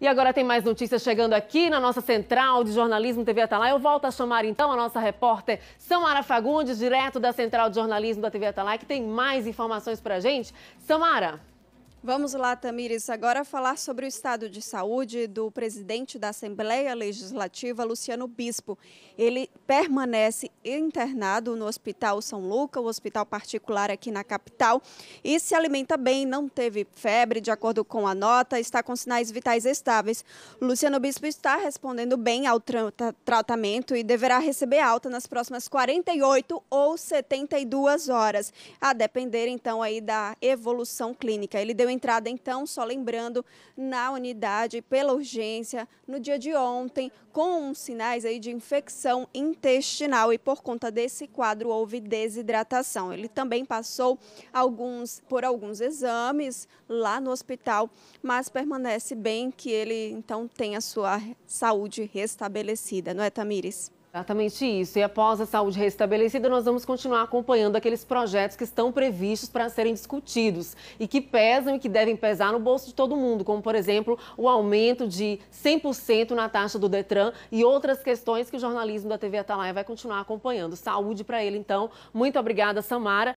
E agora tem mais notícias chegando aqui na nossa central de jornalismo TV Atalai. Eu volto a chamar então a nossa repórter Samara Fagundes, direto da central de jornalismo da TV Atalai, que tem mais informações para gente. Samara. Vamos lá, Tamires, agora falar sobre o estado de saúde do presidente da Assembleia Legislativa, Luciano Bispo. Ele permanece internado no Hospital São Luca, o um hospital particular aqui na capital, e se alimenta bem, não teve febre, de acordo com a nota, está com sinais vitais estáveis. Luciano Bispo está respondendo bem ao tra tratamento e deverá receber alta nas próximas 48 ou 72 horas, a depender então aí da evolução clínica. Ele deu deu entrada, então, só lembrando, na unidade pela urgência no dia de ontem, com sinais aí de infecção intestinal e por conta desse quadro houve desidratação. Ele também passou alguns por alguns exames lá no hospital, mas permanece bem que ele então tem a sua saúde restabelecida, não é, Tamires? Exatamente isso. E após a saúde restabelecida, nós vamos continuar acompanhando aqueles projetos que estão previstos para serem discutidos e que pesam e que devem pesar no bolso de todo mundo, como, por exemplo, o aumento de 100% na taxa do Detran e outras questões que o jornalismo da TV Atalaia vai continuar acompanhando. Saúde para ele, então. Muito obrigada, Samara.